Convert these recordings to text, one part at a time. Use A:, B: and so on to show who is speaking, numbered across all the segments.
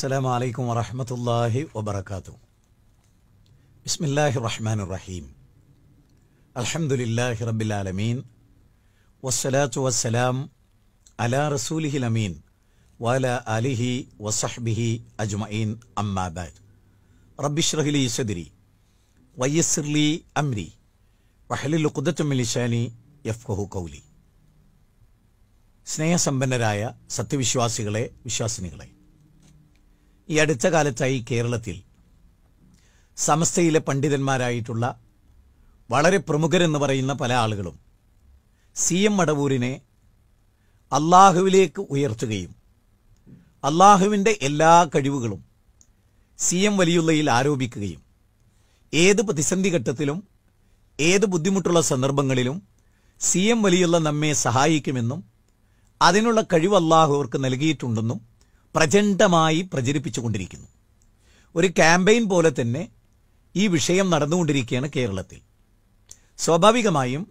A: السلام عليكم ورحمة الله وبركاته بسم الله الرحمن الرحيم الحمد لله رب العالمين والصلاة والسلام على رسوله الأمين وعلى آله وصحبه أجمعين أما بعد رب اشرح لي صدري ويسر لي أمري وحلل قدة من لساني يفقه قولي സ്നേഹസമ്പന്നരായ സത്യവിശ്വാസികളെ വിശ്വാസിനികളെ ഈ അടുത്ത കാലത്തായി കേരളത്തിൽ സമസ്തയിലെ പണ്ഡിതന്മാരായിട്ടുള്ള വളരെ പ്രമുഖരെന്ന് പറയുന്ന പല ആളുകളും സി എം മടവൂരിനെ അള്ളാഹുവിലേക്ക് ഉയർത്തുകയും അള്ളാഹുവിൻ്റെ എല്ലാ കഴിവുകളും സി എം വലിയുള്ളയിൽ ആരോപിക്കുകയും ഏത് പ്രതിസന്ധി ഘട്ടത്തിലും ഏത് ബുദ്ധിമുട്ടുള്ള സന്ദർഭങ്ങളിലും സി എം വലിയുള്ള നമ്മെ സഹായിക്കുമെന്നും അതിനുള്ള കഴിവ് അള്ളാഹു അവർക്ക് നൽകിയിട്ടുണ്ടെന്നും പ്രചണ്ഡമായി പ്രചരിപ്പിച്ചുകൊണ്ടിരിക്കുന്നു ഒരു ക്യാമ്പയിൻ പോലെ തന്നെ ഈ വിഷയം നടന്നുകൊണ്ടിരിക്കുകയാണ് കേരളത്തിൽ സ്വാഭാവികമായും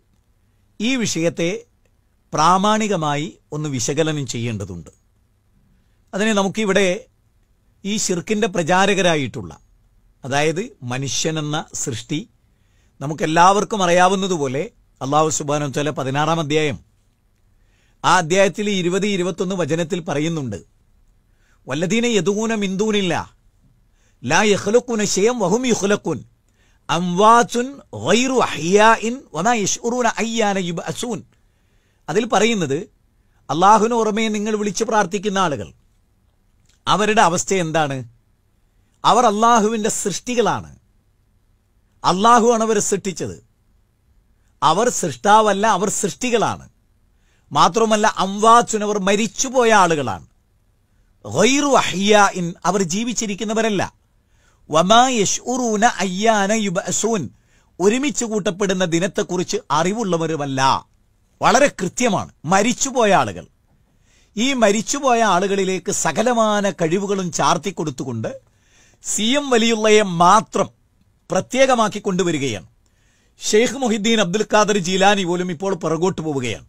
A: ഈ വിഷയത്തെ പ്രാമാണികമായി ഒന്ന് വിശകലനം ചെയ്യേണ്ടതുണ്ട് അതിനെ നമുക്കിവിടെ ഈ ശിർക്കിൻ്റെ പ്രചാരകരായിട്ടുള്ള അതായത് മനുഷ്യനെന്ന സൃഷ്ടി നമുക്കെല്ലാവർക്കും അറിയാവുന്നതുപോലെ അള്ളാഹു സുബാനം പതിനാറാം അധ്യായം ആ അധ്യായത്തിൽ ഇരുപത് ഇരുപത്തൊന്ന് വചനത്തിൽ പറയുന്നുണ്ട് വല്ലതീനെ യദൂന മിന്ദൂനില്ല ലാ യഹ്ലുക്കുന ശയം വഹും യുഹ്ലക്കുൻ അംവാസുൻ വൈറു അഹിയാഇൻ വമാ യഷ്ഉറൂന അയ്യാന യുബഅസൂൻ അതിൽ പറയുന്നത് അള്ളാഹുവിന് പുറമേ നിങ്ങൾ വിളിച്ച് പ്രാർത്ഥിക്കുന്ന ആളുകൾ അവരുടെ അവസ്ഥ എന്താണ് അവർ അള്ളാഹുവിൻ്റെ സൃഷ്ടികളാണ് അള്ളാഹുവാണ് അവരെ സൃഷ്ടിച്ചത് അവർ സൃഷ്ടാവല്ല അവർ സൃഷ്ടികളാണ് മാത്രമല്ല അംവാച്ചുനവർ മരിച്ചുപോയ ആളുകളാണ് ഗൈറു അഹിയ ഇൻ അവർ ജീവിച്ചിരിക്കുന്നവരല്ല വമാ യഷ്ഊറൂന അയ്യാന യുബസൂൻ ഒരുമിച്ച് കൂട്ടപ്പെടുന്ന ദിനത്തെക്കുറിച്ച് അറിവുള്ളവരുമല്ല വളരെ കൃത്യമാണ് മരിച്ചുപോയ ആളുകൾ ഈ മരിച്ചുപോയ ആളുകളിലേക്ക് സകലമാന കഴിവുകളും ചാർത്തി കൊടുത്തുകൊണ്ട് സി എം വലിയുള്ളയെ മാത്രം പ്രത്യേകമാക്കി കൊണ്ടുവരികയാണ് ഷെയ്ഖ് മുഹിദ്ദീൻ അബ്ദുൽ ഖാദർ ജീലാനി പോലും ഇപ്പോൾ പുറകോട്ട് പോവുകയാണ്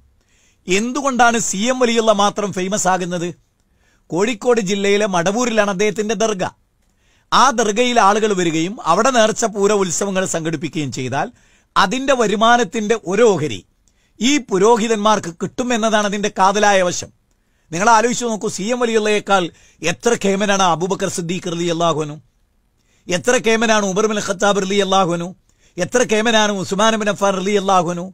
A: എന്തുകൊണ്ടാണ് സി എം വലിയുള്ള മാത്രം ഫേമസ് ആകുന്നത് കോഴിക്കോട് ജില്ലയിലെ മടവൂരിലാണ് അദ്ദേഹത്തിന്റെ ദർഗ ആ ദർഗയിൽ ആളുകൾ വരികയും അവിടെ നേർച്ച പൂര ഉത്സവങ്ങൾ സംഘടിപ്പിക്കുകയും ചെയ്താൽ അതിന്റെ വരുമാനത്തിന്റെ ഒരു ഓഹരി ഈ പുരോഹിതന്മാർക്ക് കിട്ടുമെന്നതാണ് അതിന്റെ കാതലായ വശം നിങ്ങൾ ആലോചിച്ച് നോക്കൂ സി എം വലിയുള്ളയേക്കാൾ എത്ര കേമനാണ് അബൂബക്കർ സിദ്ദീഖ് റലി അള്ളാഹുനു എത്ര കേമനാണ് ഉമർമിൻ ഖത്താബ് റലി അള്ളാഹുനു എത്ര കേമനാണ് ഉസ്മാൻ ബിൻ അഫാർ റലി അള്ളാഹുനു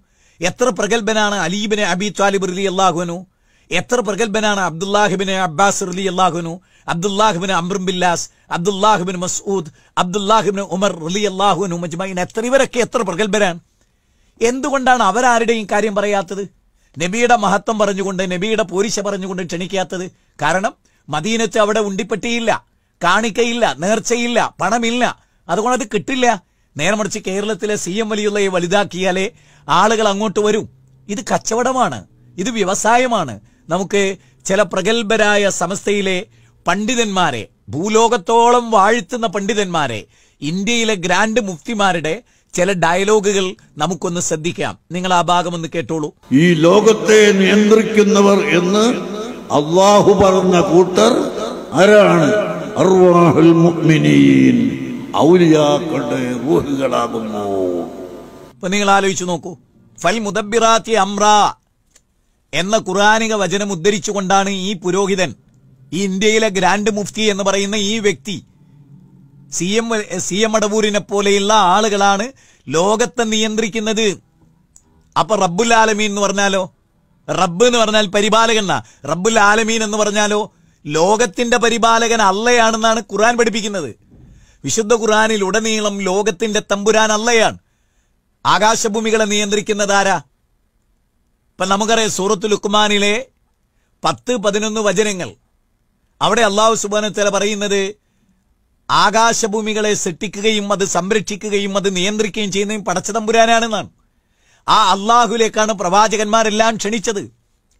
A: എത്ര പ്രഗത്ഭനാണ് അലീബിനെ അബി താലിബ് റലി അള്ളാഹുനു എത്ര പ്രഗത്ഭനാണ് അബ്ദുല്ലാഹിബിന് അബ്ബാസ് റലി അള്ളാഹുനു അബ്ദുല്ലാഹിബിന് ബില്ലാസ് അബ്ദുല്ലാഹിബിന് മസൂദ് അബ്ദുല്ലാഹിബിന് ഉമർ റലി അള്ളാഹുനു മജ്മൈൻ എത്ര ഇവരൊക്കെ എത്ര പ്രഗത്ഭരാണ് എന്തുകൊണ്ടാണ് അവരാരുടെയും കാര്യം പറയാത്തത് നബിയുടെ മഹത്വം പറഞ്ഞുകൊണ്ട് നബിയുടെ പോരിശ പറഞ്ഞുകൊണ്ട് ക്ഷണിക്കാത്തത് കാരണം മദീനത്ത് അവിടെ ഉണ്ടിപ്പെട്ടിയില്ല കാണിക്കയില്ല നേർച്ചയില്ല പണമില്ല അതുകൊണ്ട് അത് കിട്ടില്ല നേരെ മറിച്ച് കേരളത്തിലെ സി എം വലിയുള്ളയെ വലുതാക്കിയാലേ ആളുകൾ അങ്ങോട്ട് വരും ഇത് കച്ചവടമാണ് ഇത് വ്യവസായമാണ് നമുക്ക് ചില പ്രഗത്ഭരായ സമസ്തയിലെ പണ്ഡിതന്മാരെ ഭൂലോകത്തോളം വാഴ്ത്തുന്ന പണ്ഡിതന്മാരെ ഇന്ത്യയിലെ ഗ്രാൻഡ് മുഫ്തിമാരുടെ ചില ഡയലോഗുകൾ നമുക്കൊന്ന് ശ്രദ്ധിക്കാം നിങ്ങൾ ആ ഭാഗം ഒന്ന് കേട്ടോളൂ ഈ ലോകത്തെ നിയന്ത്രിക്കുന്നവർ എന്ന് അള്ളാഹു പറഞ്ഞ കൂട്ടർ ആരാണ് അർവാഹുൽ മുഅ്മിനീൻ ഔലിയാക്കളുടെ നിങ്ങൾ ആലോചിച്ചു നോക്കൂ ഫൽ മുദബിറാത്തി അമ്ര എന്ന ഖുറാനിക വചനം ഉദ്ധരിച്ചുകൊണ്ടാണ് ഈ പുരോഹിതൻ ഈ ഇന്ത്യയിലെ ഗ്രാൻഡ് മുഫ്തി എന്ന് പറയുന്ന ഈ വ്യക്തി സി എം സി എം അടവൂരിനെ പോലെയുള്ള ആളുകളാണ് ലോകത്തെ നിയന്ത്രിക്കുന്നത് അപ്പൊ റബ്ബുൽ ആലമീൻ എന്ന് പറഞ്ഞാലോ റബ്ബ് എന്ന് പറഞ്ഞാൽ പരിപാലകൻ റബ്ബുൽ ആലമീൻ എന്ന് പറഞ്ഞാലോ ലോകത്തിന്റെ പരിപാലകൻ അല്ലയാണെന്നാണ് ഖുറാൻ പഠിപ്പിക്കുന്നത് വിശുദ്ധ ഖുറാനിൽ ഉടനീളം ലോകത്തിന്റെ തമ്പുരാൻ അള്ളയാണ് ആകാശഭൂമികളെ നിയന്ത്രിക്കുന്നതാരാ ഇപ്പം നമുക്കറിയാം സൂറത്ത് ലുക്കുമാനിലെ പത്ത് പതിനൊന്ന് വചനങ്ങൾ അവിടെ അള്ളാഹു സുബാനത്തല പറയുന്നത് ആകാശഭൂമികളെ സൃഷ്ടിക്കുകയും അത് സംരക്ഷിക്കുകയും അത് നിയന്ത്രിക്കുകയും ചെയ്യുന്നതും പടച്ചതമ്പുരാനാണെന്നാണ് ആ അള്ളാഹുലേക്കാണ് പ്രവാചകന്മാരെല്ലാം ക്ഷണിച്ചത്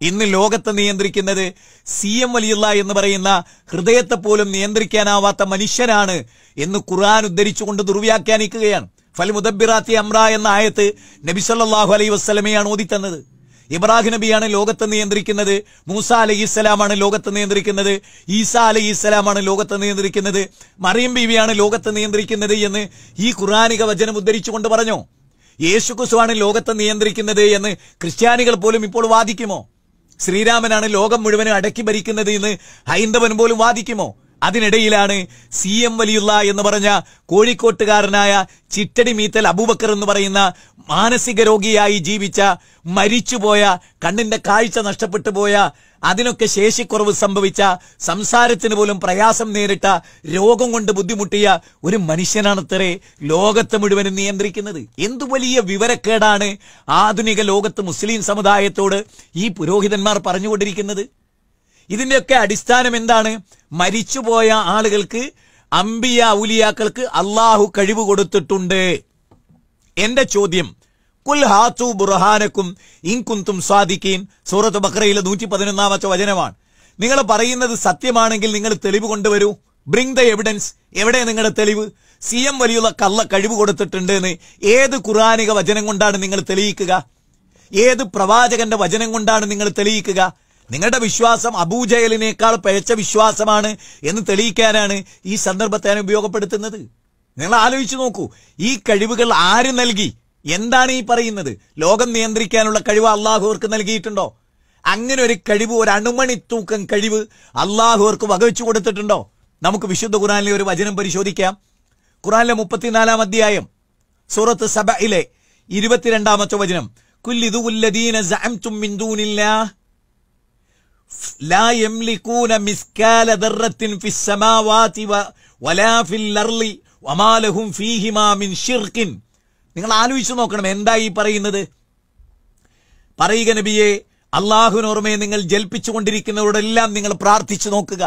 A: ഇന്ന് ലോകത്തെ നിയന്ത്രിക്കുന്നത് സി എം വലിയുള്ള എന്ന് പറയുന്ന ഹൃദയത്തെ പോലും നിയന്ത്രിക്കാനാവാത്ത മനുഷ്യനാണ് എന്ന് ഖുർആൻ ഉദ്ധരിച്ചുകൊണ്ട് ദുർവ്യാഖ്യാനിക്കുകയാണ് ഫൽ മുദബിറാത്തി അമ്ര എന്ന ആയത്ത് നബിസല്ലാഹു അലൈ വസ്ലമയാണ് ഓതിത്തന്നത് ഇബ്രാഹിം നബിയാണ് ലോകത്തെ നിയന്ത്രിക്കുന്നത് മൂസ അലഹി ഇസ്ലാമാണ് ലോകത്തെ നിയന്ത്രിക്കുന്നത് ഈസ അലഹി ഇസ്ലാമാണ് ലോകത്തെ നിയന്ത്രിക്കുന്നത് മറിയം ബീവിയാണ് ലോകത്തെ നിയന്ത്രിക്കുന്നത് എന്ന് ഈ ഖുറാനിക വചനം ഉദ്ധരിച്ചുകൊണ്ട് പറഞ്ഞോ യേശു കുസുവാണ് ലോകത്തെ നിയന്ത്രിക്കുന്നത് എന്ന് ക്രിസ്ത്യാനികൾ പോലും ഇപ്പോൾ വാദിക്കുമോ ശ്രീരാമനാണ് ലോകം മുഴുവനും അടക്കി ഭരിക്കുന്നത് എന്ന് ഹൈന്ദവൻ പോലും വാദിക്കുമോ അതിനിടയിലാണ് സി എം വലിയുള്ള എന്ന് പറഞ്ഞ കോഴിക്കോട്ടുകാരനായ ചിറ്റടി മീത്തൽ അബൂബക്കർ എന്ന് പറയുന്ന മാനസിക രോഗിയായി ജീവിച്ച മരിച്ചുപോയ കണ്ണിന്റെ കാഴ്ച നഷ്ടപ്പെട്ടു പോയ അതിനൊക്കെ ശേഷിക്കുറവ് സംഭവിച്ച സംസാരത്തിന് പോലും പ്രയാസം നേരിട്ട രോഗം കൊണ്ട് ബുദ്ധിമുട്ടിയ ഒരു മനുഷ്യനാണ് ഇത്രേ ലോകത്തെ മുഴുവനും നിയന്ത്രിക്കുന്നത് എന്തു വലിയ വിവരക്കേടാണ് ആധുനിക ലോകത്ത് മുസ്ലിം സമുദായത്തോട് ഈ പുരോഹിതന്മാർ പറഞ്ഞുകൊണ്ടിരിക്കുന്നത് ഇതിന്റെയൊക്കെ അടിസ്ഥാനം എന്താണ് മരിച്ചുപോയ ആളുകൾക്ക് അമ്പിയ ഉലിയാക്കൾക്ക് അള്ളാഹു കഴിവ് കൊടുത്തിട്ടുണ്ട് എന്റെ ചോദ്യം കുൽ ഹാത്തു ബുറഹാനക്കും ഇൻകുന്തും സ്വാദിക്കീൻ സൂറത്ത് ബക്രയിലെ നൂറ്റി പതിനൊന്നാമത്തെ വചനമാണ് നിങ്ങൾ പറയുന്നത് സത്യമാണെങ്കിൽ നിങ്ങൾ തെളിവ് കൊണ്ടുവരൂ ബ്രിങ് ദ എവിഡൻസ് എവിടെ നിങ്ങളുടെ തെളിവ് സി എം വലിയുള്ള കള്ള കഴിവ് കൊടുത്തിട്ടുണ്ട് എന്ന് ഏത് ഖുറാനിക വചനം കൊണ്ടാണ് നിങ്ങൾ തെളിയിക്കുക ഏത് പ്രവാചകന്റെ വചനം കൊണ്ടാണ് നിങ്ങൾ തെളിയിക്കുക നിങ്ങളുടെ വിശ്വാസം അബൂജയലിനേക്കാൾ പഴച്ച വിശ്വാസമാണ് എന്ന് തെളിയിക്കാനാണ് ഈ സന്ദർഭത്തെ ഞാൻ ഉപയോഗപ്പെടുത്തുന്നത് നിങ്ങൾ ആലോചിച്ചു നോക്കൂ ഈ കഴിവുകൾ ആര് നൽകി എന്താണ് ഈ പറയുന്നത് ലോകം നിയന്ത്രിക്കാനുള്ള കഴിവ് അള്ളാഹുവർക്ക് നൽകിയിട്ടുണ്ടോ അങ്ങനെ ഒരു കഴിവ് ഒരു അണുമണി തൂക്കം കഴിവ് അള്ളാഹുവർക്ക് വകവെച്ചു കൊടുത്തിട്ടുണ്ടോ നമുക്ക് വിശുദ്ധ ഖുറാനിലെ ഒരു വചനം പരിശോധിക്കാം ഖുറാനിലെ മുപ്പത്തിനാലാം അധ്യായം സൂറത്ത് സബയിലെ ഇരുപത്തിരണ്ടാമത്തെ വചനം കുല്ലിദുല്ലദീന ലാ മിസ്കാല ദർറത്തിൻ ഫിസ് വലാ ഫിൽ അർളി മിൻ നിങ്ങൾ ആലോചിച്ചു നോക്കണം എന്താ ഈ പറയുന്നത് പറയുക നബിയെ അള്ളാഹുനോർമയെ നിങ്ങൾ ജൽപ്പിച്ചു കൊണ്ടിരിക്കുന്നവരോടെല്ലാം നിങ്ങൾ പ്രാർത്ഥിച്ചു നോക്കുക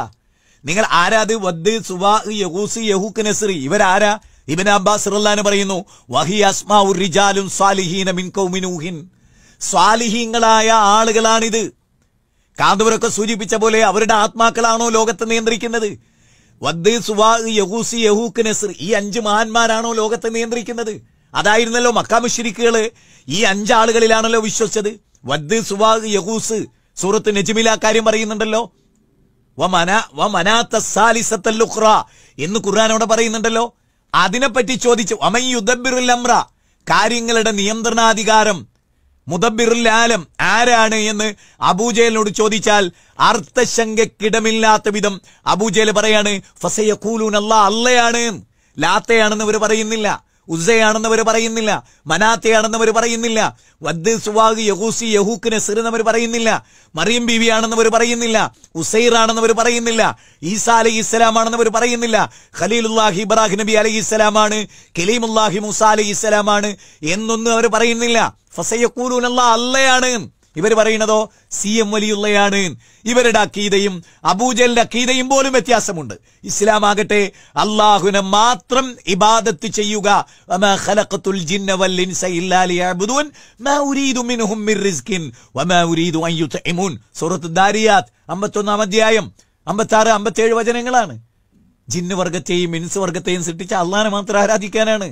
A: നിങ്ങൾ ആരാത് വദ് സുബാസ് യഹൂസ് നസറി ഇവരാരാ ഇബൻ അബ്ബാസ് റല്ലാന് പറയുന്നു വഹി അസ്മാ ഉറിജാലും സ്വാലിഹീന മിൻ സ്വാലിഹീങ്ങളായ ആളുകളാണിത് കാന്തപുരൊക്കെ സൂചിപ്പിച്ച പോലെ അവരുടെ ആത്മാക്കളാണോ ലോകത്തെ നിയന്ത്രിക്കുന്നത് ഈ അഞ്ച് മഹാന്മാരാണോ ലോകത്തെ നിയന്ത്രിക്കുന്നത് അതായിരുന്നല്ലോ മക്കാമുഷിരിക്കുകള് ഈ അഞ്ചാളുകളിലാണല്ലോ വിശ്വസിച്ചത് വദ് സുവാഹ് യഹൂസ് സൂറത്ത് നജ്മിൽ ആ കാര്യം പറയുന്നുണ്ടല്ലോ എന്ന് ഖുർആാനോടെ പറയുന്നുണ്ടല്ലോ അതിനെപ്പറ്റി ചോദിച്ചു കാര്യങ്ങളുടെ നിയന്ത്രണാധികാരം മുദബിറുൽ ആലം ആരാണ് എന്ന് അബൂജേലിനോട് ചോദിച്ചാൽ അർത്ഥശങ്കക്കിടമില്ലാത്ത വിധം അബൂജേൽ പറയാണ് ഫസയഖൂലൂൻ അല്ലാ അല്ലയാണ് ലാത്തയാണെന്ന് ഇവർ പറയുന്നില്ല ഉസയാണെന്നവർ പറയുന്നില്ല മനാത്തയാണെന്നവർ പറയുന്നില്ല വദ് സുവാഗ് യഹൂസി യഹൂക്കിനെ സിറിനവർ പറയുന്നില്ല മറിയം ബീവിയാണെന്നവർ പറയുന്നില്ല ഉസൈറാണെന്നവർ പറയുന്നില്ല ഈസാ അലഹി ഇസ്ലാമാണെന്നവർ പറയുന്നില്ല ഖലീലുല്ലാഹി ഇബ്രാഹിം നബി അലഹി ഇസ്ലാമാണ് കലീമുല്ലാഹി മുസാ അലഹി ഇസ്ലാമാണ് എന്നൊന്നും അവർ പറയുന്നില്ല ഫസയക്കൂലൂനല്ല അല്ലയാണ് ഇവർ പറയണതോ സി എം വലിയുള്ളയാണ് ഇവരുടെ അക്കീതയും അബൂജലിന്റെ അക്കീതയും പോലും വ്യത്യാസമുണ്ട് ഇസ്ലാം ആകട്ടെ അള്ളാഹുനെ മാത്രം ഇബാദത്ത് ചെയ്യുക സൂറത്ത് അധ്യായം അമ്പത്തി അമ്പത്തേഴ് വചനങ്ങളാണ് ജിന്ന് വർഗത്തെയും മിൻസ് വർഗത്തെയും സൃഷ്ടിച്ച അള്ളഹാനെ മാത്രം ആരാധിക്കാനാണ്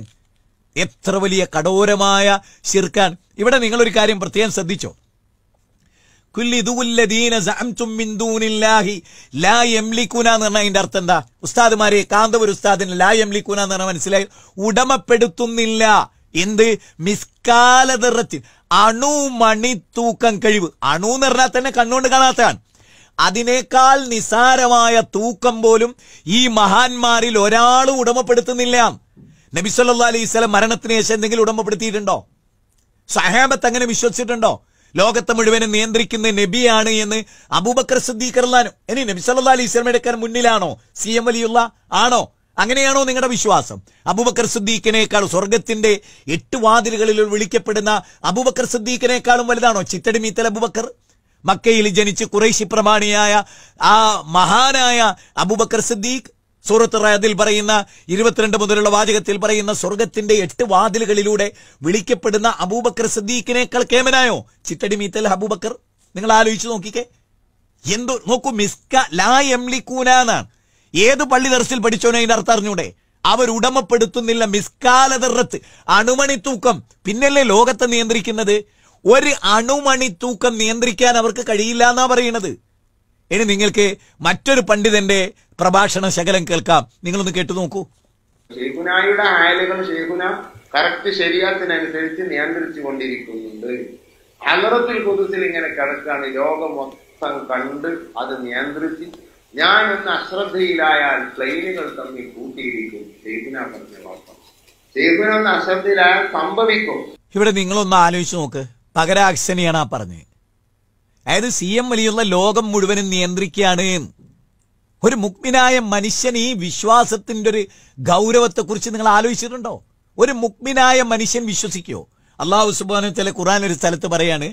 A: എത്ര വലിയ കടോരമായ ശിർക്കാൻ ഇവിടെ നിങ്ങളൊരു കാര്യം പ്രത്യേകം ശ്രദ്ധിച്ചോ അതിന്റെ അർത്ഥം എന്താ ഉസ്താദുമാരെ കാന്തപുര ഉസ്താദിന് ലാ എംലിക്കൂന എന്ന് പറഞ്ഞാൽ മനസ്സിലായി ഉടമപ്പെടുത്തുന്നില്ല എന്ത് മിസ്കാലതിറത്തിൽ അണു മണി തൂക്കം കഴിവ് അണു എന്ന് പറഞ്ഞാൽ തന്നെ കണ്ണുകൊണ്ട് കാണാത്തതാണ് അതിനേക്കാൾ നിസാരമായ തൂക്കം പോലും ഈ മഹാന്മാരിൽ ഒരാളും ഉടമപ്പെടുത്തുന്നില്ല നബിസ്വല്ലാ അലൈഹി സ്വലം മരണത്തിന് ശേഷം എന്തെങ്കിലും ഉടമപ്പെടുത്തിയിട്ടുണ്ടോ സഹാബത്ത് അങ്ങനെ വിശ്വസിച്ചിട്ടുണ്ടോ ലോകത്തെ മുഴുവനെ നിയന്ത്രിക്കുന്ന നബിയാണ് എന്ന് അബൂബക്കർ സദ്ദീഖർലാനും ഇനി നബി സല്ലാ അലൈഹി സ്വലമയുടെ മുന്നിലാണോ സി എം അലിയുള്ള ആണോ അങ്ങനെയാണോ നിങ്ങളുടെ വിശ്വാസം അബൂബക്കർ സിദ്ദീഖിനേക്കാൾ സ്വർഗത്തിന്റെ എട്ട് വാതിലുകളിൽ വിളിക്കപ്പെടുന്ന അബൂബക്കർ സിദ്ദീഖിനേക്കാളും വലുതാണോ ചിത്തടി മീത്തൽ അബൂബക്കർ മക്കയിൽ ജനിച്ച് കുറേശി പ്രമാണിയായ ആ മഹാനായ അബൂബക്കർ സിദ്ദീഖ് സൂറത്ത് റയദിൽ പറയുന്ന ഇരുപത്തിരണ്ട് മുതലുള്ള വാചകത്തിൽ പറയുന്ന സ്വർഗത്തിന്റെ എട്ട് വാതിലുകളിലൂടെ വിളിക്കപ്പെടുന്ന അബൂബക്കർ സദ്ദീഖിനേക്കാൾ കേമനായോ ചിത്തടി മീത്തൽ അബൂബക്കർ നിങ്ങൾ ആലോചിച്ച് നോക്കിക്കേ എന്തോ നോക്കൂ മിസ്ക ലാ എംലിക്കൂന എന്നാണ് ഏത് പള്ളി ദർസിൽ പഠിച്ചോനോ ഇതിന്റെ അർത്ഥം അറിഞ്ഞൂടെ അവരുടമപ്പെടുത്തുന്നില്ല മിസ്കാലതറത്ത് അണുമണി തൂക്കം പിന്നല്ലേ ലോകത്തെ നിയന്ത്രിക്കുന്നത് ഒരു അണുമണി തൂക്കം നിയന്ത്രിക്കാൻ അവർക്ക് കഴിയില്ല എന്നാ പറയണത് ഇനി നിങ്ങൾക്ക് മറ്റൊരു പണ്ഡിതന്റെ പ്രഭാഷണ ശകലം കേൾക്കാം നിങ്ങളൊന്ന് കേട്ടു നോക്കൂ ഷെയ്ഖുനായുടെ ആയലുകൾ ഷെയ്ഖുന കറക്റ്റ് ശരീരത്തിനനുസരിച്ച് നിയന്ത്രിച്ചു കൊണ്ടിരിക്കുന്നുണ്ട് അലറത്തിൽ കുതിസിൽ ഇങ്ങനെ കിടക്കാണ് ലോകം മൊത്തം കണ്ട് അത് നിയന്ത്രിച്ച് ഞാൻ ഒന്ന് അശ്രദ്ധയിലായാൽ പ്ലെയിനുകൾ തമ്മിൽ കൂട്ടിയിരിക്കും ഷെയ്ഖുന പറഞ്ഞ വാർത്ത ഷെയ്ഖുന ഒന്ന് അശ്രദ്ധയിലായാൽ സംഭവിക്കും ഇവിടെ നിങ്ങളൊന്ന് ആലോചിച്ച് നോക്ക് പകരാക്സനെയാണ് ആ പറഞ്ഞത് അതായത് സി എം വലിയുള്ള ലോകം മുഴുവനും നിയന്ത്രിക്കുകയാണ് ഒരു മുക്മിനായ മനുഷ്യൻ ഈ വിശ്വാസത്തിന്റെ ഒരു ഗൗരവത്തെക്കുറിച്ച് നിങ്ങൾ ആലോചിച്ചിട്ടുണ്ടോ ഒരു മുക്മിനായ മനുഷ്യൻ വിശ്വസിക്കുമോ അള്ളാഹു സുബാന ചില ഖുറാൻ ഒരു സ്ഥലത്ത് പറയാണ്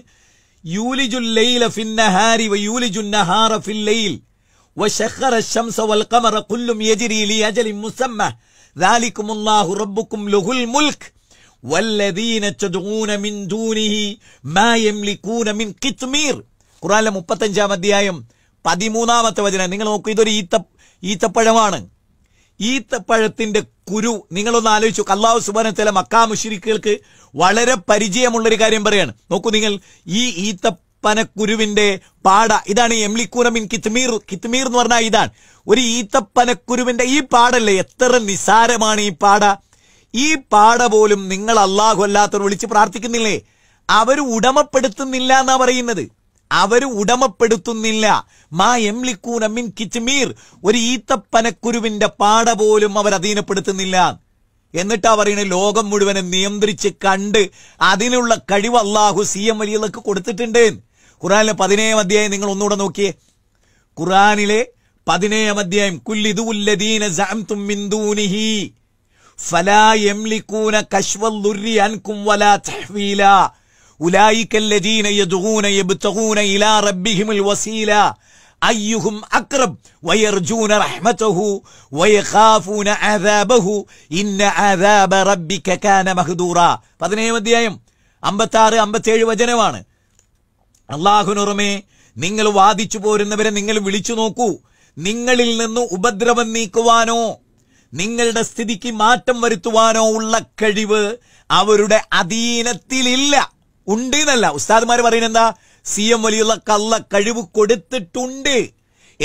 A: ഖുറാനിലെ മുപ്പത്തഞ്ചാം അധ്യായം പതിമൂന്നാമത്തെ വചനം നിങ്ങൾ നോക്കൂ ഇതൊരു ഈത്ത ഈത്തപ്പഴമാണ് ഈത്തപ്പഴത്തിന്റെ കുരു നിങ്ങളൊന്ന് ആലോചിച്ചു അള്ളാഹു സുബാനത്തിലെ മക്കാ മുഷിരിക്കുകൾക്ക് വളരെ പരിചയമുള്ളൊരു കാര്യം പറയാണ് നോക്കൂ നിങ്ങൾ ഈ ഈത്തപ്പനക്കുരുവിന്റെ പാട ഇതാണ് എംലിക്കൂനമിൻ കിത്മീർ കിത്മീർ എന്ന് പറഞ്ഞാൽ ഇതാണ് ഒരു ഈത്തപ്പനക്കുരുവിന്റെ ഈ പാടല്ലേ എത്ര നിസാരമാണ് ഈ പാട ഈ പാട പോലും നിങ്ങൾ അള്ളാഹു അല്ലാത്തവർ വിളിച്ച് പ്രാർത്ഥിക്കുന്നില്ലേ അവർ ഉടമപ്പെടുത്തുന്നില്ല എന്നാ പറയുന്നത് അവർ ഉടമപ്പെടുത്തുന്നില്ല മാ എംലിക്കൂന മിൻ കിച്ച്മീർ ഒരു ഈത്തപ്പനക്കുരുവിന്റെ പാട പോലും അവർ അധീനപ്പെടുത്തുന്നില്ല എന്നിട്ടാ പറയുന്നത് ലോകം മുഴുവനെ നിയന്ത്രിച്ച് കണ്ട് അതിനുള്ള കഴിവ് അള്ളാഹു സി എം വലിയതൊക്കെ കൊടുത്തിട്ടുണ്ട് ഖുറാനിലെ പതിനേഴാം അധ്യായം നിങ്ങൾ ഒന്നുകൂടെ നോക്കിയേ ഖുറാനിലെ പതിനേഴാം അധ്യായം ഫലാ എംലിക്കൂന കശ്വൽ വലാ തഹ്വീല അയ്യുഹും അക്രബ് വയർജൂന റഹ്മതഹു വയഖാഫൂന അദാബഹു ഇന്ന അദാബ റബ്ബിക കാന മഹ്ദൂറ പതിനേഴ് അധ്യായം അമ്പത്താറ് അമ്പത്തേഴ് വചനമാണ് അള്ളാഹുനുറമേ നിങ്ങൾ വാദിച്ചു പോരുന്നവരെ നിങ്ങൾ വിളിച്ചു നോക്കൂ നിങ്ങളിൽ നിന്ന് ഉപദ്രവം നീക്കുവാനോ നിങ്ങളുടെ സ്ഥിതിക്ക് മാറ്റം വരുത്തുവാനോ ഉള്ള കഴിവ് അവരുടെ അധീനത്തിലില്ല ഉണ്ട് എന്നല്ല ഉസ്താദ്മാർ പറയുന്ന എന്താ സി എം വലിയുള്ള കള്ള കഴിവ് കൊടുത്തിട്ടുണ്ട്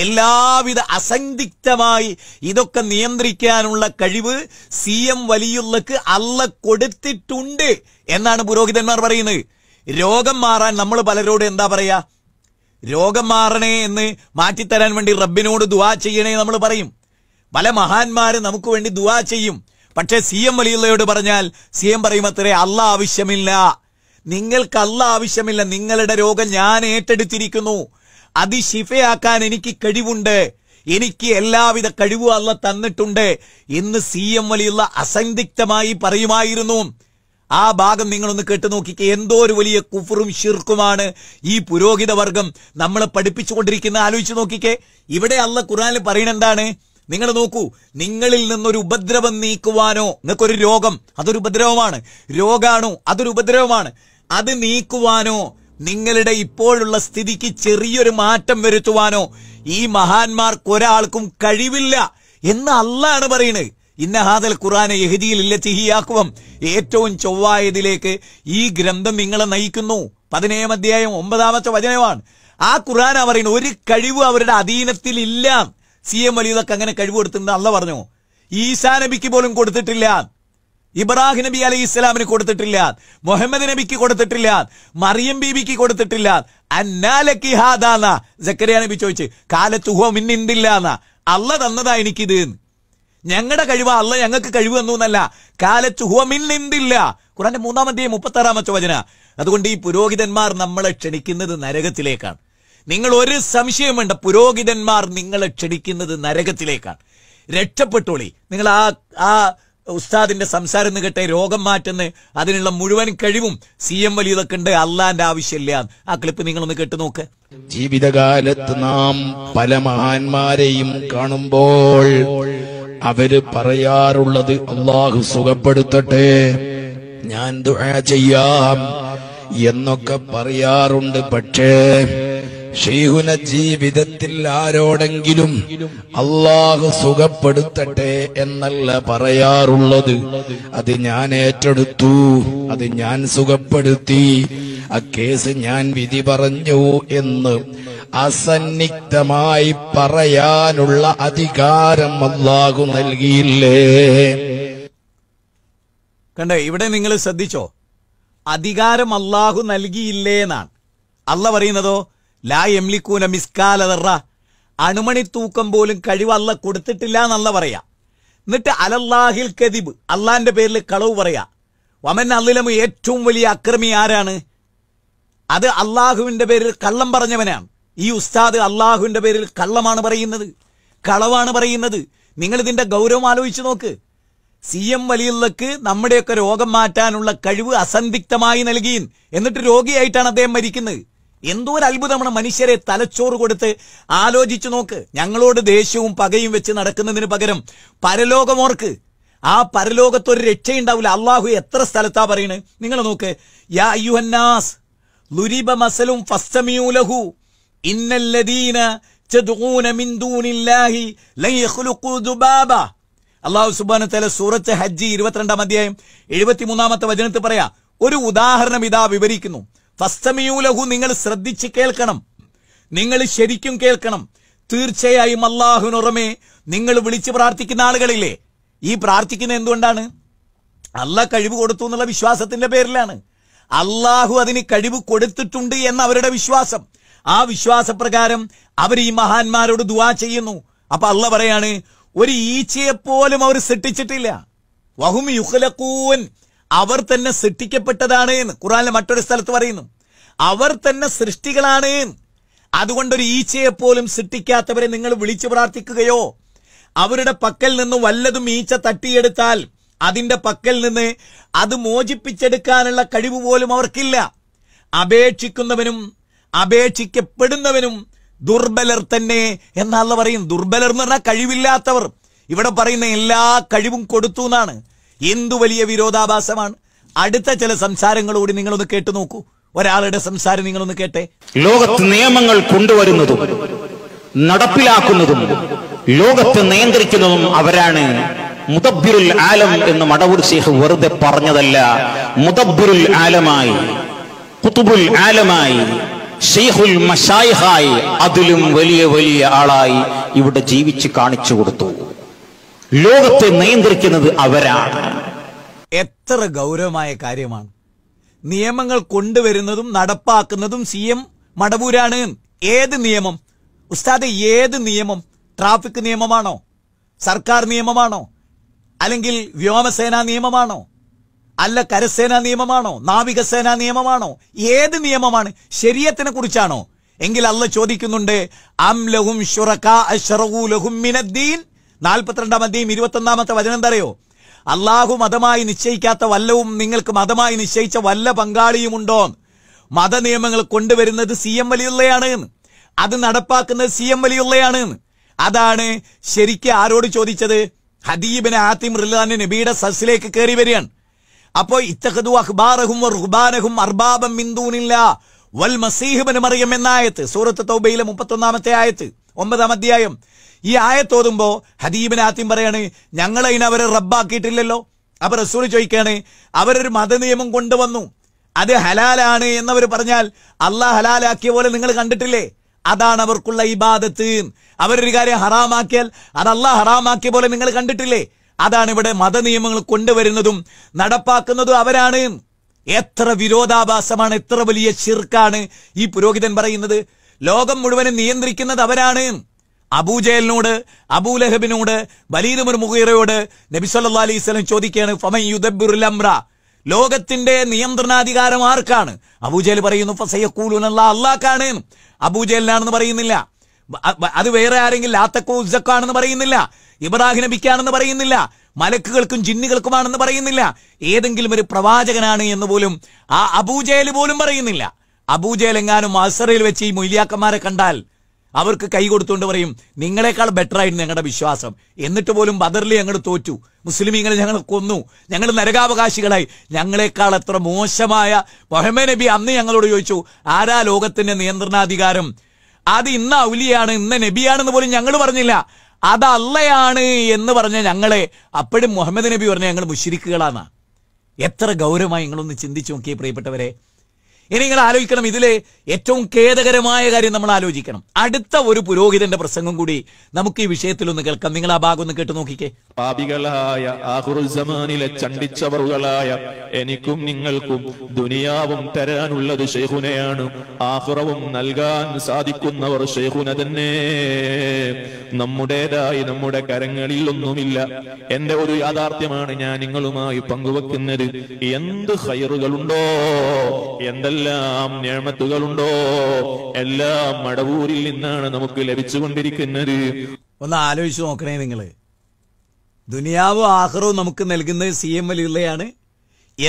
A: എല്ലാവിധ അസന്ധിഗ്ധമായി ഇതൊക്കെ നിയന്ത്രിക്കാനുള്ള കഴിവ് സി എം വലിയുള്ളക്ക് അല്ല കൊടുത്തിട്ടുണ്ട് എന്നാണ് പുരോഹിതന്മാർ പറയുന്നത് രോഗം മാറാൻ നമ്മൾ പലരോട് എന്താ പറയാ രോഗം മാറണേ എന്ന് മാറ്റിത്തരാൻ വേണ്ടി റബ്ബിനോട് ദുവാ ചെയ്യണേ നമ്മൾ പറയും പല മഹാന്മാര് നമുക്ക് വേണ്ടി ദുവാ ചെയ്യും പക്ഷേ സി എം വലിയുള്ളയോട് പറഞ്ഞാൽ സി എം അത്രേ അല്ല ആവശ്യമില്ല നിങ്ങൾക്ക് അല്ല ആവശ്യമില്ല നിങ്ങളുടെ രോഗം ഞാൻ ഏറ്റെടുത്തിരിക്കുന്നു അത് ശിഫയാക്കാൻ എനിക്ക് കഴിവുണ്ട് എനിക്ക് എല്ലാവിധ കഴിവും അല്ല തന്നിട്ടുണ്ട് എന്ന് സി എം വലിയുള്ള അസന്ധിഗ്ധമായി പറയുമായിരുന്നു ആ ഭാഗം നിങ്ങളൊന്ന് കേട്ടു നോക്കിക്കേ എന്തോ ഒരു വലിയ കുഫറും ഷിർക്കുമാണ് ഈ പുരോഹിതവർഗം നമ്മളെ പഠിപ്പിച്ചുകൊണ്ടിരിക്കുന്ന ആലോചിച്ച് നോക്കിക്കേ ഇവിടെ അല്ല ഖുറാനിൽ പറയണെന്താണ് നിങ്ങൾ നോക്കൂ നിങ്ങളിൽ നിന്നൊരു ഉപദ്രവം നീക്കുവാനോ നിങ്ങൾക്കൊരു രോഗം അതൊരു ഉപദ്രവമാണ് രോഗാണോ അതൊരു ഉപദ്രവമാണ് അത് നീക്കുവാനോ നിങ്ങളുടെ ഇപ്പോഴുള്ള സ്ഥിതിക്ക് ചെറിയൊരു മാറ്റം വരുത്തുവാനോ ഈ മഹാന്മാർക്ക് ഒരാൾക്കും കഴിവില്ല എന്ന് അല്ലാണ് പറയുന്നത് ഇന്ന ഹാദൽ ഖുറാനെ യഹദിയിൽ ഇല്ലത്തിഹിയാക്കുവം ഏറ്റവും ചൊവ്വായതിലേക്ക് ഈ ഗ്രന്ഥം നിങ്ങളെ നയിക്കുന്നു പതിനേഴാം അധ്യായം ഒമ്പതാമത്തെ വചനമാണ് ആ ഖുറാൻ പറയുന്നത് ഒരു കഴിവ് അവരുടെ അധീനത്തിൽ ഇല്ല സി എം വലിയതൊക്കെ അങ്ങനെ കഴിവ് കൊടുത്തിട്ടുണ്ട് അല്ല പറഞ്ഞു ഈസാ നബിക്ക് പോലും കൊടുത്തിട്ടില്ല ഇബ്രാഹിം നബി അലൈഹി ഇസ്ലാമിന് കൊടുത്തിട്ടില്ല മുഹമ്മദ് നബിക്ക് കൊടുത്തിട്ടില്ല മറിയം ബീബിക്ക് കൊടുത്തിട്ടില്ല അന്നാലക്കി ഹാദാന ജക്കരിയ നബി ചോദിച്ച് കാലത്തുഹോ മിന്നിന്തില്ലാന്ന അല്ല തന്നതാ എനിക്കിത് ഞങ്ങളുടെ കഴിവ് അള്ള ഞങ്ങൾക്ക് കഴിവ് എന്നല്ല കാലത്തുഹോ മിന്നിന്തില്ല ഖുറാന്റെ മൂന്നാമത്തെ ആറാമത്തെ വചന അതുകൊണ്ട് ഈ പുരോഹിതന്മാർ നമ്മളെ ക്ഷണിക്കുന്നത് നരകത്തിലേക്കാണ് നിങ്ങൾ ഒരു സംശയം വേണ്ട പുരോഹിതന്മാർ നിങ്ങളെ ക്ഷണിക്കുന്നത് നരകത്തിലേക്കാണ് രക്ഷപ്പെട്ടോളി നിങ്ങൾ ആ ആ ഉസ്താദിന്റെ സംസാരം നികട്ടെ രോഗം മാറ്റുന്ന അതിനുള്ള മുഴുവൻ കഴിവും സി എം വലിയതൊക്കെ ഉണ്ട് അള്ളാന്റെ ആവശ്യമില്ല ആ ക്ലിപ്പ് നിങ്ങളൊന്ന് കേട്ട് നോക്ക് ജീവിതകാലത്ത് നാം പല മഹാന്മാരെയും കാണുമ്പോൾ അവര് പറയാറുള്ളത് അള്ളാഹു സുഖപ്പെടുത്തട്ടെ ഞാൻ ദുഴ ചെയ്യാം എന്നൊക്കെ പറയാറുണ്ട് പക്ഷേ ഷെയ്ഹുന ജീവിതത്തിൽ ആരോടെങ്കിലും അള്ളാഹു സുഖപ്പെടുത്തട്ടെ എന്നല്ല പറയാറുള്ളത് അത് ഞാൻ ഏറ്റെടുത്തു അത് ഞാൻ സുഖപ്പെടുത്തി ആ കേസ് ഞാൻ വിധി പറഞ്ഞു എന്ന് അസന്നിഗ്ധമായി പറയാനുള്ള അധികാരം അള്ളാഹു നൽകിയില്ലേ കണ്ടേ ഇവിടെ നിങ്ങൾ ശ്രദ്ധിച്ചോ അധികാരം അള്ളാഹു നൽകിയില്ലേ എന്നാണ് അല്ല പറയുന്നതോ ലാ എംലിക്കൂന മിസ്കാലതറ അണുമണി തൂക്കം പോലും കഴിവല്ല കൊടുത്തിട്ടില്ല എന്നല്ല പറയാ എന്നിട്ട് അലല്ലാഹിൽ കദിബ് അള്ളാന്റെ പേരിൽ കളവ് പറയാ വമൻ അല്ലിലും ഏറ്റവും വലിയ അക്രമി ആരാണ് അത് അള്ളാഹുവിന്റെ പേരിൽ കള്ളം പറഞ്ഞവനാണ് ഈ ഉസ്താദ് അള്ളാഹുവിന്റെ പേരിൽ കള്ളമാണ് പറയുന്നത് കളവാണ് പറയുന്നത് നിങ്ങൾ ഇതിന്റെ ഗൗരവം ആലോചിച്ചു നോക്ക് സി എം വലിയുള്ളക്ക് നമ്മുടെയൊക്കെ രോഗം മാറ്റാനുള്ള കഴിവ് അസന്ധിഗ്ധമായി നൽകിയും എന്നിട്ട് രോഗിയായിട്ടാണ് അദ്ദേഹം മരിക്കുന്നത് എന്തോ ഒരു അത്ഭുതമാണ് മനുഷ്യരെ തലച്ചോറ് കൊടുത്ത് ആലോചിച്ചു നോക്ക് ഞങ്ങളോട് ദേഷ്യവും പകയും വെച്ച് നടക്കുന്നതിന് പകരം പരലോകമോർക്ക് ആ പരലോകത്തൊരു രക്ഷയുണ്ടാവില്ല അള്ളാഹു എത്ര സ്ഥലത്താ പറയണ് നിങ്ങൾ നോക്ക് യാ മസലും അള്ളാഹു സുബാന സൂറത്ത് ഹജ്ജി ഇരുപത്തിരണ്ടാം അധ്യായം എഴുപത്തിമൂന്നാമത്തെ വചനത്തിൽ പറയാ ഒരു ഉദാഹരണം ഇതാ വിവരിക്കുന്നു ഫസ്തമിയൂലഹു നിങ്ങൾ ശ്രദ്ധിച്ച് കേൾക്കണം നിങ്ങൾ ശരിക്കും കേൾക്കണം തീർച്ചയായും അള്ളാഹുനുറമേ നിങ്ങൾ വിളിച്ച് പ്രാർത്ഥിക്കുന്ന ആളുകളില്ലേ ഈ പ്രാർത്ഥിക്കുന്ന എന്തുകൊണ്ടാണ് അല്ല കഴിവ് കൊടുത്തു എന്നുള്ള വിശ്വാസത്തിന്റെ പേരിലാണ് അള്ളാഹു അതിന് കഴിവ് കൊടുത്തിട്ടുണ്ട് എന്ന അവരുടെ വിശ്വാസം ആ വിശ്വാസപ്രകാരം അവർ ഈ മഹാന്മാരോട് ദുവാ ചെയ്യുന്നു അപ്പൊ അള്ള പറയാണ് ഒരു ഈച്ചയെപ്പോലും അവർ സൃഷ്ടിച്ചിട്ടില്ല വഹും യുഹലക്കൂൻ അവർ തന്നെ സൃഷ്ടിക്കപ്പെട്ടതാണ് എന്ന് ഖുറാനിലെ മറ്റൊരു സ്ഥലത്ത് പറയുന്നു അവർ തന്നെ സൃഷ്ടികളാണ് അതുകൊണ്ടൊരു ഈച്ചയെ പോലും സൃഷ്ടിക്കാത്തവരെ നിങ്ങൾ വിളിച്ചു പ്രാർത്ഥിക്കുകയോ അവരുടെ പക്കൽ നിന്ന് വല്ലതും ഈച്ച തട്ടിയെടുത്താൽ അതിന്റെ പക്കൽ നിന്ന് അത് മോചിപ്പിച്ചെടുക്കാനുള്ള കഴിവ് പോലും അവർക്കില്ല അപേക്ഷിക്കുന്നവനും അപേക്ഷിക്കപ്പെടുന്നവനും ദുർബലർ തന്നെ എന്നാൽ പറയും ദുർബലർ എന്ന് പറഞ്ഞാൽ കഴിവില്ലാത്തവർ ഇവിടെ പറയുന്ന എല്ലാ കഴിവും കൊടുത്തു എന്നാണ് എന്തു വലിയ വിരോധാഭാസമാണ് അടുത്ത ചില സംസാരങ്ങളോട് നിങ്ങളൊന്ന് കേട്ടു നോക്കൂ ഒരാളുടെ സംസാരം നിങ്ങളൊന്ന് കേട്ടെ ലോകത്ത് നിയമങ്ങൾ കൊണ്ടുവരുന്നതും നടപ്പിലാക്കുന്നതും ലോകത്ത് നിയന്ത്രിക്കുന്നതും അവരാണ് മുദബ്ബിറുൽ ആലം എന്ന് മടവൂർ ശേഖ് വെറുതെ പറഞ്ഞതല്ല മുദബ്ബിറുൽ ആലമായി കുത്തുബുൽ ആലമായി ഷെയ്ഖുൽ മഷായിഹായി അതിലും വലിയ വലിയ ആളായി ഇവിടെ ജീവിച്ച് കാണിച്ചു കൊടുത്തു ലോകത്തെ നിയന്ത്രിക്കുന്നത് അവരാണ് എത്ര ഗൗരവമായ കാര്യമാണ് നിയമങ്ങൾ കൊണ്ടുവരുന്നതും നടപ്പാക്കുന്നതും സി എം മടവൂരാണ് ഏത് നിയമം ഉസ്താദ് ഏത് നിയമം ട്രാഫിക് നിയമമാണോ സർക്കാർ നിയമമാണോ അല്ലെങ്കിൽ വ്യോമസേനാ നിയമമാണോ അല്ല കരസേനാ നിയമമാണോ നാവികസേനാ നിയമമാണോ ഏത് നിയമമാണ് ശരീരത്തിനെ കുറിച്ചാണോ എങ്കിൽ അല്ല ചോദിക്കുന്നുണ്ട് അം ലഹും ഷുറക്ക ലഹും മിനദ്ദീൻ നാൽപ്പത്തിരണ്ടാം അധ്യയം ഇരുപത്തൊന്നാമത്തെ വചനം എന്തറിയോ അള്ളാഹു മതമായി നിശ്ചയിക്കാത്ത വല്ലവും നിങ്ങൾക്ക് മതമായി നിശ്ചയിച്ച വല്ല പങ്കാളിയുമുണ്ടോ മത നിയമങ്ങൾ കൊണ്ടുവരുന്നത് സി എം വലിയുള്ളയാണ് അത് നടപ്പാക്കുന്നത് സി എം വലിയുള്ളയാണ് അതാണ് ശരിക്ക് ആരോട് ചോദിച്ചത് ഹദീബിന് ആത്തിം റിലാന്റെ നബിയുടെ സസിലേക്ക് കയറി വരികയാണ് അപ്പോ ഇത്തഹദു അഖ്ബാറഹും അർബാബം മിന്ദൂനില്ല വൽ മസീഹുബന് മറിയം എന്ന ആയത്ത് സൂറത്ത് തൗബയിലെ മുപ്പത്തൊന്നാമത്തെ ആയത്ത് ഒമ്പതാം അധ്യായം ഈ ആയത്തോതുമ്പോ ഹദീബിന് ആദ്യം പറയാണ് ഞങ്ങളതിനെ അവരെ റബ്ബാക്കിയിട്ടില്ലല്ലോ അപ്പൊ റസൂൽ ചോദിക്കുകയാണ് അവരൊരു മതനിയമം കൊണ്ടുവന്നു അത് ഹലാലാണ് എന്നവർ പറഞ്ഞാൽ അള്ളാഹ് ഹലാലാക്കിയ പോലെ നിങ്ങൾ കണ്ടിട്ടില്ലേ അതാണ് അവർക്കുള്ള ഇബാദത്ത് അവരൊരു കാര്യം ഹറാമാക്കിയാൽ അത് അള്ളാഹ് ഹറാമാക്കിയ പോലെ നിങ്ങൾ കണ്ടിട്ടില്ലേ അതാണ് ഇവിടെ മതനിയമങ്ങൾ കൊണ്ടുവരുന്നതും നടപ്പാക്കുന്നതും അവരാണ് എത്ര വിരോധാഭാസമാണ് എത്ര വലിയ ചിർക്കാണ് ഈ പുരോഹിതൻ പറയുന്നത് ലോകം മുഴുവനും നിയന്ത്രിക്കുന്നത് അവരാണ് അബൂജയലിനോട് അബൂലഹബിനോട് ബലീദുമർ മുഹീറയോട് നബിസല്ലാ അലൈഹി സ്വലം ചോദിക്കുകയാണ് ഫമൻ യുദബുറുലംറ ലോകത്തിന്റെ നിയന്ത്രണാധികാരം ആർക്കാണ് അബൂജേൽ പറയുന്നു ഫസയക്കൂലൂനല്ല അള്ളാക്കാണ് അബൂജേലിനാണെന്ന് പറയുന്നില്ല അത് വേറെ ആരെങ്കിലും ലാത്തക്കോ ഉസക്കാണെന്ന് പറയുന്നില്ല ഇബ്രാഹിം നബിക്കാണെന്ന് പറയുന്നില്ല മലക്കുകൾക്കും ജിന്നുകൾക്കുമാണെന്ന് പറയുന്നില്ല ഏതെങ്കിലും ഒരു പ്രവാചകനാണ് എന്ന് പോലും ആ അബൂജേൽ പോലും പറയുന്നില്ല അബൂജേൽ എങ്ങാനും അസറയിൽ വെച്ച് ഈ മൊയ്ലിയാക്കന്മാരെ കണ്ടാൽ അവർക്ക് കൈ കൊടുത്തുകൊണ്ട് പറയും നിങ്ങളെക്കാൾ ബെറ്റർ ആയിരുന്നു ഞങ്ങളുടെ വിശ്വാസം എന്നിട്ട് പോലും ബദറിൽ ഞങ്ങൾ തോറ്റു മുസ്ലിമീങ്ങൾ ഞങ്ങൾ കൊന്നു ഞങ്ങൾ നരകാവകാശികളായി ഞങ്ങളെക്കാൾ എത്ര മോശമായ മൊഹമ്മദ് നബി അന്ന് ഞങ്ങളോട് ചോദിച്ചു ആരാ ലോകത്തിന്റെ നിയന്ത്രണാധികാരം അത് ഇന്ന് ഔലിയാണ് ഇന്ന് നബിയാണെന്ന് പോലും ഞങ്ങൾ പറഞ്ഞില്ല അത് എന്ന് പറഞ്ഞ ഞങ്ങളെ അപ്പോഴും മുഹമ്മദ് നബി പറഞ്ഞ ഞങ്ങൾ മുഷിരിക്കുകളാണ് എത്ര ഗൗരവമായി നിങ്ങളൊന്ന് ചിന്തിച്ചു നോക്കിയേ പ്രിയപ്പെട്ടവരെ ഇനി നിങ്ങൾ ആലോചിക്കണം ഇതിലെ ഏറ്റവും ഖേദകരമായ കാര്യം നമ്മൾ ആലോചിക്കണം അടുത്ത ഒരു പുരോഹിതന്റെ പ്രസംഗം കൂടി നമുക്ക് ഈ വിഷയത്തിൽ ഒന്ന് കേൾക്കാം നിങ്ങൾ ആ ഭാഗം ഒന്ന് കേട്ട് നോക്കിക്കേ പാപികളായ ആഹുറുസമാനിലെ ചണ്ടിച്ചവറുകളായ എനിക്കും നിങ്ങൾക്കും ദുനിയാവും തരാനുള്ളത് ഷെയ്ഖുനയാണ് ആഹുറവും നൽകാൻ സാധിക്കുന്നവർ ഷെയ്ഖുന തന്നെ നമ്മുടേതായി നമ്മുടെ കരങ്ങളിൽ ഒന്നുമില്ല എന്റെ ഒരു യാഥാർത്ഥ്യമാണ് ഞാൻ നിങ്ങളുമായി പങ്കുവെക്കുന്നത് എന്ത് ഹയറുകളുണ്ടോ എന്തെല്ലാം എന്തെല്ലാം ഞാമത്തുകളുണ്ടോ എല്ലാം മടവൂരിൽ നിന്നാണ് നമുക്ക് ലഭിച്ചുകൊണ്ടിരിക്കുന്നത് ഒന്ന് ആലോചിച്ചു നോക്കണേ നിങ്ങള് ദുനിയാവും ആഹ്റവും നമുക്ക് നൽകുന്നത് സി എം വലിയുള്ളയാണ്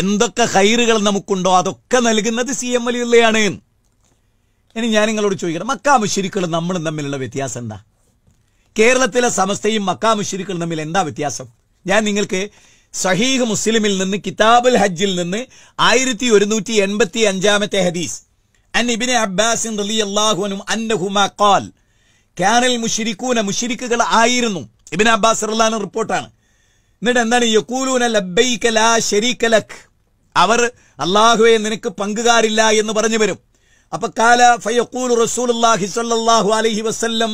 A: എന്തൊക്കെ ഹൈറുകൾ നമുക്കുണ്ടോ അതൊക്കെ നൽകുന്നത് സി എം വലിയുള്ളയാണ് ഇനി ഞാൻ നിങ്ങളോട് ചോദിക്കണം മക്കാ മുഷിരിക്കളും നമ്മളും തമ്മിലുള്ള വ്യത്യാസം എന്താ കേരളത്തിലെ സമസ്തയും മക്കാ മുഷിരിക്കളും തമ്മിൽ എന്താ വ്യത്യാസം ഞാൻ നിങ്ങൾക്ക് സഹീഹ് മുസ്ലിമിൽ നിന്ന് കിതാബുൽ ഹജ്ജിൽ നിന്ന് ആയിരത്തി ഒരുന്നൂറ്റി എൺപത്തി അഞ്ചാമത്തെ ഹദീസ് അൻ ഇബിനെ അബ്ബാസിൻ റലി അള്ളാഹുനും ഖാൽ കാനൽ മുഷിരിക്കൂന മുഷിരിക്കുകൾ ആയിരുന്നു ഇബിൻ അബ്ബാസ് റല്ലാൻ റിപ്പോർട്ടാണ് എന്നിട്ട് എന്താണ് യക്കൂലൂന ലബൈക ലാ ഷരീക ലക് അവർ അള്ളാഹുവെ നിനക്ക് പങ്കുകാരില്ല എന്ന് പറഞ്ഞു വരും അപ്പൊ കാല ഫയക്കൂൽ റസൂൽ അലഹി വസ്ല്ലം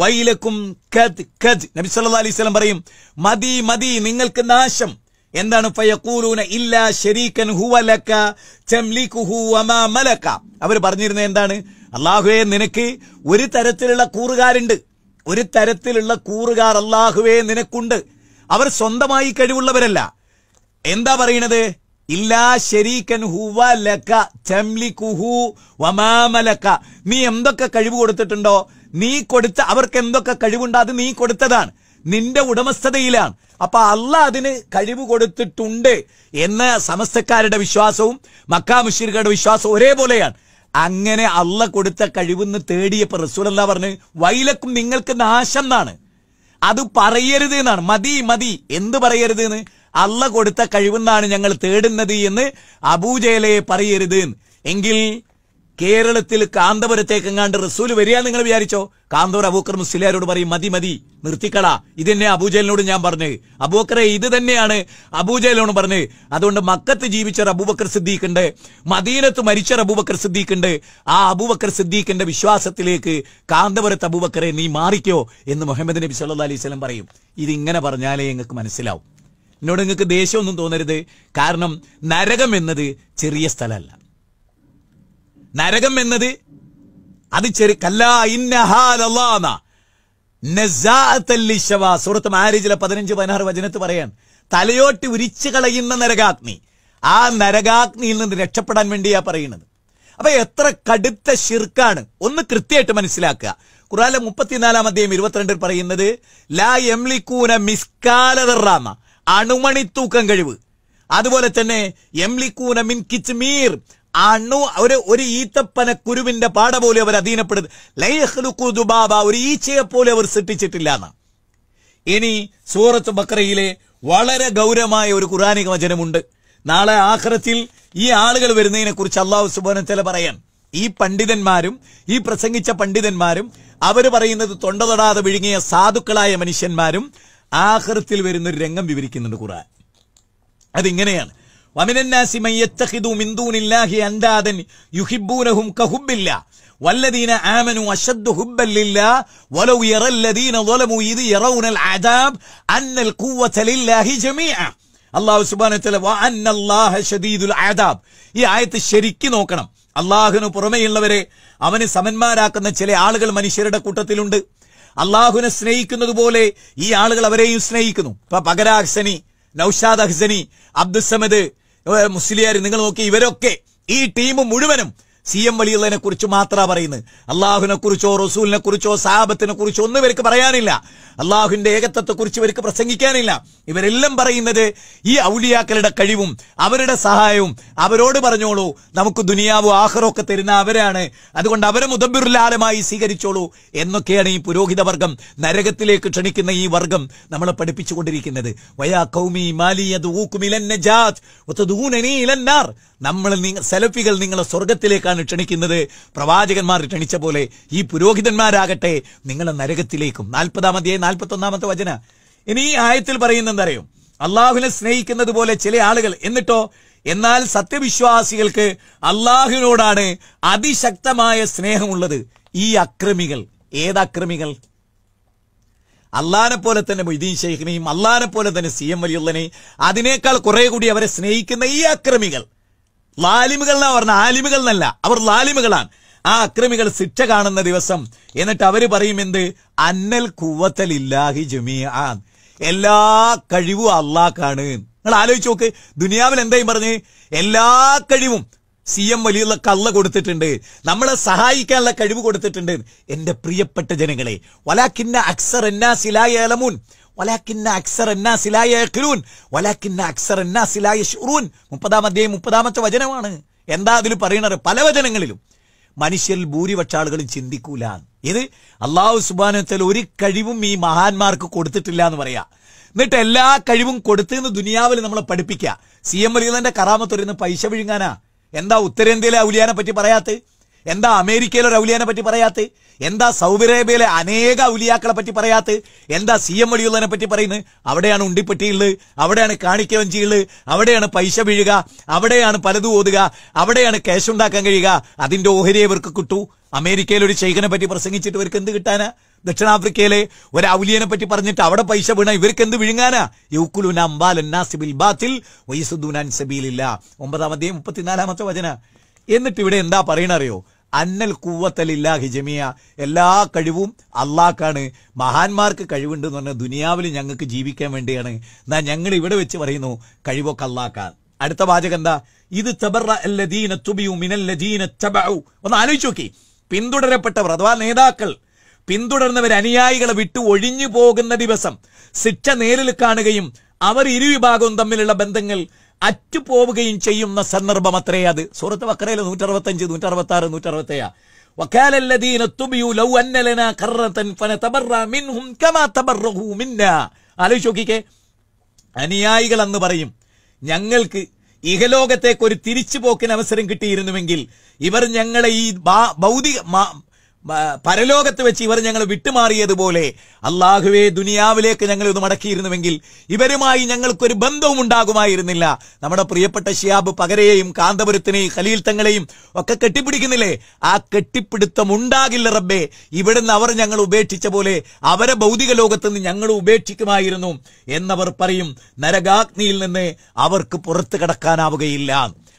A: വൈലക്കും കദ് കദ് നബി സല്ലാ അലൈഹി സ്വലം പറയും മതി മതി നിങ്ങൾക്ക് നാശം എന്താണ് ഫയക്കൂലൂന ഇല്ലാ ഹുവ ഹുവലക്ക തംലികുഹു വമാ മലക അവർ പറഞ്ഞിരുന്നത് എന്താണ് അല്ലാഹുവേ നിനക്ക് ഒരു തരത്തിലുള്ള കൂറുകാരുണ്ട് ഒരു തരത്തിലുള്ള കൂറുകാർ അല്ലാഹുവേ നിനക്കുണ്ട് അവർ സ്വന്തമായി കഴിവുള്ളവരല്ല എന്താ പറയണത് ഇല്ലാ ഹുവ ഹുവലക്ക തംലികുഹു വമാ മലക നീ എന്തൊക്കെ കഴിവ് കൊടുത്തിട്ടുണ്ടോ നീ കൊടുത്ത അവർക്ക് എന്തൊക്കെ കഴിവുണ്ട് അത് നീ കൊടുത്തതാണ് നിന്റെ ഉടമസ്ഥതയിലാണ് അപ്പൊ അല്ല അതിന് കഴിവ് കൊടുത്തിട്ടുണ്ട് എന്ന സമസ്തക്കാരുടെ വിശ്വാസവും മക്കാമുഷിറുകളുടെ വിശ്വാസവും ഒരേപോലെയാണ് അങ്ങനെ അല്ല കൊടുത്ത കഴിവെന്ന് തേടിയപ്പോ റസൂലല്ല പറഞ്ഞ് വൈലക്കും നിങ്ങൾക്ക് നാശം എന്നാണ് അത് പറയരുത് എന്നാണ് മതി മതി എന്ത് പറയരുത് എന്ന് അല്ല കൊടുത്ത കഴിവെന്നാണ് ഞങ്ങൾ തേടുന്നത് എന്ന് അബൂജയലയെ പറയരുത് എങ്കിൽ കേരളത്തിൽ കാന്തപുരത്തേക്കെങ്ങാണ്ട് റസൂൽ വരിക നിങ്ങൾ വിചാരിച്ചോ കാന്തൂർ അബൂക്കർ മുസ്ലിയാരോട് പറയും മതി മതി നിർത്തിക്കള ഇതെന്നെ അബൂജലിനോട് ഞാൻ പറഞ്ഞു അബൂക്കറെ ഇത് തന്നെയാണ് അബൂജലിനോട് പറഞ്ഞു അതുകൊണ്ട് മക്കത്ത് ജീവിച്ച അബൂബക്കർ സിദ്ദീഖ് ഉണ്ട് മദീനത്ത് മരിച്ച അബൂബക്കർ സിദ്ദീഖ് ഉണ്ട് ആ അബൂബക്കർ സിദ്ദീഖിന്റെ വിശ്വാസത്തിലേക്ക് കാന്തപുരത്ത് അബൂബക്കറെ നീ മാറിക്കോ എന്ന് മുഹമ്മദ് നബി സല്ലാ അലൈഹി പറയും പറയും ഇങ്ങനെ പറഞ്ഞാലേ നിങ്ങൾക്ക് മനസ്സിലാവും എന്നോട് നിങ്ങൾക്ക് ദേഷ്യമൊന്നും തോന്നരുത് കാരണം നരകം എന്നത് ചെറിയ സ്ഥലമല്ല നരകം എന്നത് അത് ചെറു കല്ലാ സുഹൃത്ത് മാരേജിലെ പതിനഞ്ച് പതിനാറ് വചനത്ത് പറയാൻ തലയോട്ട് ഉരിച്ചു കളയുന്ന നരകാഗ്നി ആ നരകാഗ്നിയിൽ നിന്ന് രക്ഷപ്പെടാൻ വേണ്ടിയാ പറയുന്നത് അപ്പൊ എത്ര കടുത്ത ഷിർക്കാണ് ഒന്ന് കൃത്യമായിട്ട് മനസ്സിലാക്കുക ഖുറാലെ മുപ്പത്തിനാലാം അധ്യായം ഇരുപത്തിരണ്ടിൽ പറയുന്നത് ലാ എംലിക്കൂന മിസ്കാലറാമ അണുമണി തൂക്കം കഴിവ് അതുപോലെ തന്നെ എംലിക്കൂന മിൻ മീർ അണു ഒരു ഒരു ഈത്തപ്പന കുരുവിന്റെ പാട പോലെ അവർ അധീനപ്പെടുന്നത് ലൈഹ്ലുക്കു ദുബാബ ഒരു ഈച്ചയെ പോലെ അവർ സൃഷ്ടിച്ചിട്ടില്ല ഇനി സൂറത്ത് ബക്രയിലെ വളരെ ഗൗരവമായ ഒരു ഖുറാനിക വചനമുണ്ട് നാളെ ആഖ്രത്തിൽ ഈ ആളുകൾ വരുന്നതിനെ കുറിച്ച് അള്ളാഹു സുബോനത്തല പറയാൻ ഈ പണ്ഡിതന്മാരും ഈ പ്രസംഗിച്ച പണ്ഡിതന്മാരും അവർ പറയുന്നത് തൊണ്ടതൊടാതെ വിഴുങ്ങിയ സാധുക്കളായ മനുഷ്യന്മാരും ആഹൃത്തിൽ വരുന്ന ഒരു രംഗം വിവരിക്കുന്നുണ്ട് ഖുറാൻ അതിങ്ങനെയാണ് والذين آمنوا أشد حبا لله ولو يرى الذين ظلموا إذ يرون العذاب أن القوة لله جميعا നോക്കണം അള്ളാഹുവിന് പുറമെയുള്ളവരെ അവന് സമന്മാരാക്കുന്ന ചില ആളുകൾ മനുഷ്യരുടെ കൂട്ടത്തിലുണ്ട് അള്ളാഹുനെ സ്നേഹിക്കുന്നത് പോലെ ഈ ആളുകൾ അവരെയും സ്നേഹിക്കുന്നു ഇപ്പൊ പകരാക്ഷനി നൌഷാദ് അഹ്സനി അബ്ദുസമദ് മുസ്ലിയാർ നിങ്ങൾ നോക്കി ഇവരൊക്കെ ഈ ടീം മുഴുവനും സി എം വലിയുള്ളതിനെ കുറിച്ച് മാത്രമാണ് പറയുന്നത് അള്ളാഹുവിനെ കുറിച്ചോ റസൂലിനെ കുറിച്ചോ സാബത്തിനെ കുറിച്ചോ ഒന്നും ഇവർക്ക് പറയാനില്ല അള്ളാഹുവിന്റെ ഏകത്വത്തെ കുറിച്ച് ഇവർക്ക് പ്രസംഗിക്കാനില്ല ഇവരെല്ലാം പറയുന്നത് ഈ ഔലിയാക്കളുടെ കഴിവും അവരുടെ സഹായവും അവരോട് പറഞ്ഞോളൂ നമുക്ക് ദുനിയാവും ആഹ്റോ ഒക്കെ തരുന്ന അവരാണ് അതുകൊണ്ട് അവരെ മുതബിറുലാലമായി സ്വീകരിച്ചോളൂ എന്നൊക്കെയാണ് ഈ പുരോഹിത വർഗം നരകത്തിലേക്ക് ക്ഷണിക്കുന്ന ഈ വർഗം നമ്മളെ പഠിപ്പിച്ചുകൊണ്ടിരിക്കുന്നത് വയാ കൗമി നമ്മൾ സെലഫികൾ നിങ്ങളെ സ്വർഗത്തിലേക്കാണ് ക്ഷണിക്കുന്നത് പ്രവാചകന്മാർ ക്ഷണിച്ച പോലെ ഈ പുരോഹിതന്മാരാകട്ടെ നിങ്ങളെ നരകത്തിലേക്കും നാൽപ്പതാമത്തെ ഒന്നാമത്തെ വചന ഇനി ഈ ആയത്തിൽ പറയുന്ന എന്തറിയും അള്ളാഹുവിനെ സ്നേഹിക്കുന്നത് പോലെ ചില ആളുകൾ എന്നിട്ടോ എന്നാൽ സത്യവിശ്വാസികൾക്ക് അള്ളാഹുവിനോടാണ് അതിശക്തമായ സ്നേഹമുള്ളത് ഈ അക്രമികൾ ഏതക്രമികൾ അള്ളാനെ പോലെ തന്നെ മൊയ്തീൻ ഷെയ്ഖിനെയും അള്ളാനെ പോലെ തന്നെ സി എം വലിയുള്ളനെയും അതിനേക്കാൾ കുറെ കൂടി അവരെ സ്നേഹിക്കുന്ന ഈ അക്രമികൾ ലാലിമുകൾ എന്നാ പറഞ്ഞ ആലിമുകൾ എന്നല്ല അവർ ലാലിമുകളാണ് ആ അക്രമികൾ ശിക്ഷ കാണുന്ന ദിവസം എന്നിട്ട് അവര് പറയും എന്ത് അന്നൽ ഇല്ലാഹി ജമിയാൻ എല്ലാ കഴിവും അള്ളാക്കാണ് നിങ്ങൾ ആലോചിച്ച് നോക്ക് ദുനിയാവിൽ എന്തായും പറഞ്ഞ് എല്ലാ കഴിവും സി എം വലിയുള്ള കള്ള കൊടുത്തിട്ടുണ്ട് നമ്മളെ സഹായിക്കാനുള്ള കഴിവ് കൊടുത്തിട്ടുണ്ട് എന്റെ പ്രിയപ്പെട്ട ജനങ്ങളെ വലാഖിന്ന അക്സർ എന്നാസിലായ അലമൂൻ ولكن يعقلون ولكن എന്നാസിലായ الناس لا يشعرون ഷുറൂൻ മുപ്പതാം അധ്യായം മുപ്പതാമത്തെ വചനമാണ് എന്താ അതിൽ പറയുന്നത് പല വചനങ്ങളിലും മനുഷ്യരിൽ ഭൂരിപക്ഷ ആളുകളും ചിന്തിക്കൂല ഇത് അള്ളാഹു സുബാനത്തിൽ ഒരു കഴിവും ഈ മഹാന്മാർക്ക് കൊടുത്തിട്ടില്ല എന്ന് പറയാ എന്നിട്ട് എല്ലാ കഴിവും കൊടുത്തെന്ന് ദുനിയാവിൽ നമ്മളെ പഠിപ്പിക്കുക സി എം വലിയ കറാമത്തൊരുന്ന് പൈസ വിഴുങ്ങാനാ എന്താ ഉത്തരേന്ത്യയിലെ ഔലിയാനെ പറ്റി പറയാത്തത് എന്താ അമേരിക്കയിലെ ഒരു ഔലിയാനെ പറ്റി പറയാത്ത എന്താ സൗദി അറേബ്യയിലെ അനേക ഔലിയാക്കളെ പറ്റി പറയാത്ത എന്താ സി എം വഴിയുള്ളതിനെ പറ്റി പറയുന്നത് അവിടെയാണ് ഉണ്ടിപ്പെട്ടിയുള്ളത് അവിടെയാണ് കാണിക്കവഞ്ചിയുള്ളത് അവിടെയാണ് പൈസ വീഴുക അവിടെയാണ് പലതു ഓതുക അവിടെയാണ് ക്യാഷ് ഉണ്ടാക്കാൻ കഴിയുക അതിന്റെ ഓഹരി ഇവർക്ക് കിട്ടൂ അമേരിക്കയിലെ ഒരു ശൈഖനെ പറ്റി പ്രസംഗിച്ചിട്ട് ഇവർക്ക് എന്ത് കിട്ടാനാ ദക്ഷിണാഫ്രിക്കയിലെ ഒരു ഔലിയനെ പറ്റി പറഞ്ഞിട്ട് അവിടെ പൈസ വീണ ഇവർക്ക് എന്ത് വിഴുങ്ങാനാ യുക്കുലുന അംബാൽ സബീലില്ല ഒമ്പതാമത്തെയും മുപ്പത്തിനാലാമത്തെ വചന എന്നിട്ട് ഇവിടെ എന്താ പറയണറിയോ അന്നൽ കൂവത്തലില്ലാ ഹിജമിയ എല്ലാ കഴിവും അള്ളാക്കാണ് മഹാന്മാർക്ക് കഴിവുണ്ട് എന്ന് പറഞ്ഞാൽ ദുനിയാവിൽ ഞങ്ങൾക്ക് ജീവിക്കാൻ വേണ്ടിയാണ് എന്നാ ഞങ്ങൾ ഇവിടെ വെച്ച് പറയുന്നു കഴിവൊക്കെ അള്ളാക്കാൻ അടുത്ത വാചകം എന്താ ഇത് ഒന്ന് ആലോചിച്ച് നോക്കി പിന്തുടരപ്പെട്ടവർ അഥവാ നേതാക്കൾ പിന്തുടർന്നവർ അനുയായികളെ വിട്ട് ഒഴിഞ്ഞു പോകുന്ന ദിവസം ശിക്ഷ നേരിൽ കാണുകയും അവർ ഇരുവിഭാഗവും തമ്മിലുള്ള ബന്ധങ്ങൾ അറ്റുപോവുകയും ചെയ്യുന്ന സന്ദർഭം അത്രേ അത് സൂറത്ത് വക്കറയിലെ നൂറ്ററുപത്തഞ്ച് നൂറ്ററുപത്തി ആറ് നൂറ്ററുപത്തേഴ് وقال الذين اتبعوا لو أن അനുയായികൾ അന്ന് പറയും ഞങ്ങൾക്ക് ഇഹലോകത്തേക്ക് ഒരു തിരിച്ചുപോക്കിന് അവസരം കിട്ടിയിരുന്നുവെങ്കിൽ ഇവർ ഞങ്ങളെ ഈ ഭൗതിക പരലോകത്ത് വെച്ച് ഇവർ ഞങ്ങൾ വിട്ടുമാറിയതുപോലെ അള്ളാഹുവെ ദുനിയാവിലേക്ക് ഞങ്ങൾ ഇത് മടക്കിയിരുന്നുവെങ്കിൽ ഇവരുമായി ഞങ്ങൾക്കൊരു ബന്ധവും ഉണ്ടാകുമായിരുന്നില്ല നമ്മുടെ പ്രിയപ്പെട്ട ഷിയാബ് പകരയെയും കാന്തപുരത്തിനെയും ഖലീൽ തങ്ങളെയും ഒക്കെ കെട്ടിപ്പിടിക്കുന്നില്ലേ ആ കെട്ടിപ്പിടുത്തം ഉണ്ടാകില്ല റബ്ബേ ഇവിടുന്ന് അവർ ഞങ്ങൾ ഉപേക്ഷിച്ച പോലെ അവരെ ഭൗതിക ലോകത്ത് നിന്ന് ഞങ്ങൾ ഉപേക്ഷിക്കുമായിരുന്നു എന്നവർ പറയും നരകാഗ്നിയിൽ നിന്ന് അവർക്ക് പുറത്തു കടക്കാനാവുകയില്ല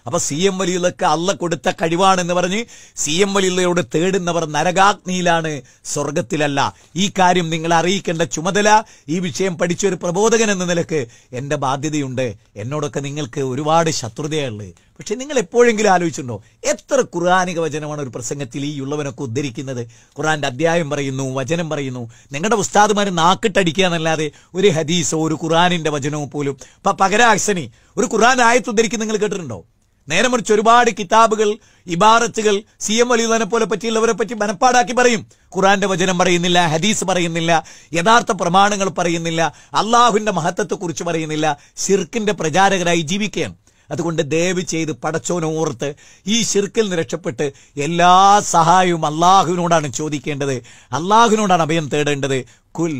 A: അപ്പൊ സി എം വലിയുള്ളക്ക് അല്ല കൊടുത്ത കഴിവാണെന്ന് പറഞ്ഞ് സി എം വലിയുള്ളയോട് തേടുന്നവർ നരകാഗ്നിയിലാണ് സ്വർഗത്തിലല്ല ഈ കാര്യം നിങ്ങൾ അറിയിക്കേണ്ട ചുമതല ഈ വിഷയം പഠിച്ച ഒരു പ്രബോധകൻ എന്ന നിലക്ക് എൻ്റെ ബാധ്യതയുണ്ട് എന്നോടൊക്കെ നിങ്ങൾക്ക് ഒരുപാട് ശത്രുതയുള്ളത് പക്ഷെ നിങ്ങൾ എപ്പോഴെങ്കിലും ആലോചിച്ചിട്ടുണ്ടോ എത്ര ഖുർആാനിക വചനമാണ് ഒരു പ്രസംഗത്തിൽ ഈ ഉള്ളവനൊക്കെ ഉദ്ധരിക്കുന്നത് ഖുറാന്റെ അധ്യായം പറയുന്നു വചനം പറയുന്നു നിങ്ങളുടെ ഉസ്താദുമാർ നാക്കിട്ടടിക്കുക എന്നല്ലാതെ ഒരു ഹദീസോ ഒരു ഖുറാനിന്റെ വചനവും പോലും ഇപ്പൊ പകരാക്സനി ഒരു ഖുർആൻ ആയത്ത് ഉദ്ധരിക്കുന്ന നിങ്ങൾ കേട്ടിട്ടുണ്ടോ നേരെ മറിച്ച് ഒരുപാട് കിതാബുകൾ ഇബാറത്തുകൾ സി എം അലിയുള്ളതിനെ പോലെ പറ്റിയുള്ളവരെ പറ്റി മനപ്പാടാക്കി പറയും ഖുറാന്റെ വചനം പറയുന്നില്ല ഹദീസ് പറയുന്നില്ല യഥാർത്ഥ പ്രമാണങ്ങൾ പറയുന്നില്ല അള്ളാഹുവിന്റെ മഹത്വത്തെക്കുറിച്ച് പറയുന്നില്ല ഷിർക്കിന്റെ പ്രചാരകരായി ജീവിക്കുകയാണ് അതുകൊണ്ട് ദയവ് ചെയ്ത് പടച്ചോനോർത്ത് ഈ ശിർക്കിൽ നിന്ന് രക്ഷപ്പെട്ട് എല്ലാ സഹായവും അള്ളാഹുവിനോടാണ് ചോദിക്കേണ്ടത് അള്ളാഹുവിനോടാണ് അഭയം തേടേണ്ടത് കുൽ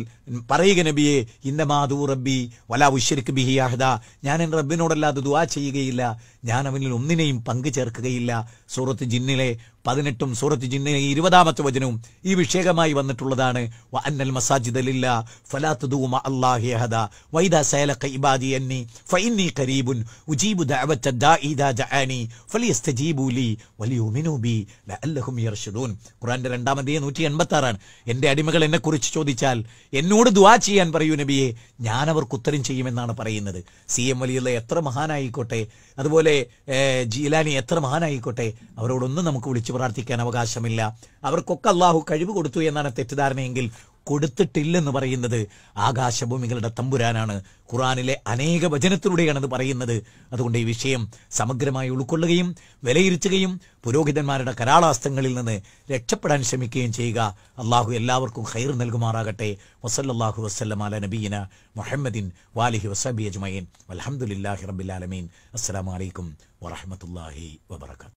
A: പറയുക നബിയെ ഇന്ന മാധു റബ്ബി വലാ ഉശ്ശരിക്ക് ബിഹി അഹദ ഞാൻ എൻ്റെ റബ്ബിനോടല്ലാതെ ദുവാ ചെയ്യുകയില്ല ഞാൻ അവനിൽ ഒന്നിനെയും പങ്കു ചേർക്കുകയില്ല സൂറത്ത് ജിന്നിലെ പതിനെട്ടും സൂറത്ത് ജിന്നിന് ഇരുപതാമത്തെ വചനവും ഈ വിഷയകമായി വന്നിട്ടുള്ളതാണ് അന്നൽ മസാജിദലില്ല ഫലാത്തുദൂമ അള്ളാഹി അഹദ വൈദ സൈലഖ ഇബാദി എന്നി ഫൈന്നി കരീബുൻ ഉജീബു ദഅവത്ത ദാഇദ ജഅനി ഫലിയസ്തജീബു ലി വലിയുമിനു ബി ലഅല്ലഹും യർഷുദൂൻ ഖുർആന്റെ രണ്ടാം അധ്യായം 186 ആണ് എൻ്റെ അടിമകൾ എന്നെ ചോദിച്ചാൽ എന്നോട് ദുആ ചെയ്യാൻ പറയൂ നബിയെ ഞാൻ അവർക്ക് ഉത്തരം ചെയ്യുമെന്നാണ് പറയുന്നത് സി എം വലിയുള്ള എത്ര മഹാനായിക്കോട്ടെ അതുപോലെ ജീലാനി എത്ര മഹാനായിക്കോട്ടെ അവരോടൊന്നും നമുക്ക് വിളിച്ചു പ്രാർത്ഥിക്കാൻ അവകാശമില്ല അവർക്കൊക്കെ അള്ളാഹു കഴിവ് കൊടുത്തു എന്നാണ് തെറ്റിദ്ധാരണയെങ്കിൽ കൊടുത്തിട്ടില്ലെന്ന് പറയുന്നത് ആകാശഭൂമികളുടെ തമ്പുരാനാണ് ഖുറാനിലെ അനേക വചനത്തിലൂടെയാണത് പറയുന്നത് അതുകൊണ്ട് ഈ വിഷയം സമഗ്രമായി ഉൾക്കൊള്ളുകയും വിലയിരുത്തുകയും പുരോഹിതന്മാരുടെ കരാളാസ്ത്രങ്ങളിൽ നിന്ന് രക്ഷപ്പെടാൻ ശ്രമിക്കുകയും ചെയ്യുക അള്ളാഹു എല്ലാവർക്കും ഖൈർ നൽകുമാറാകട്ടെ വസല്ലാഹു വസ്ലം നബീന മുഹമ്മദിൻ വാലിഹി വസബി അജ്മൈൻ അലഹമുല്ലാഹി റബിലാലമീൻ അസ്സാം വലൈക്കും വാഹമത്തല്ലാഹി വാത്ത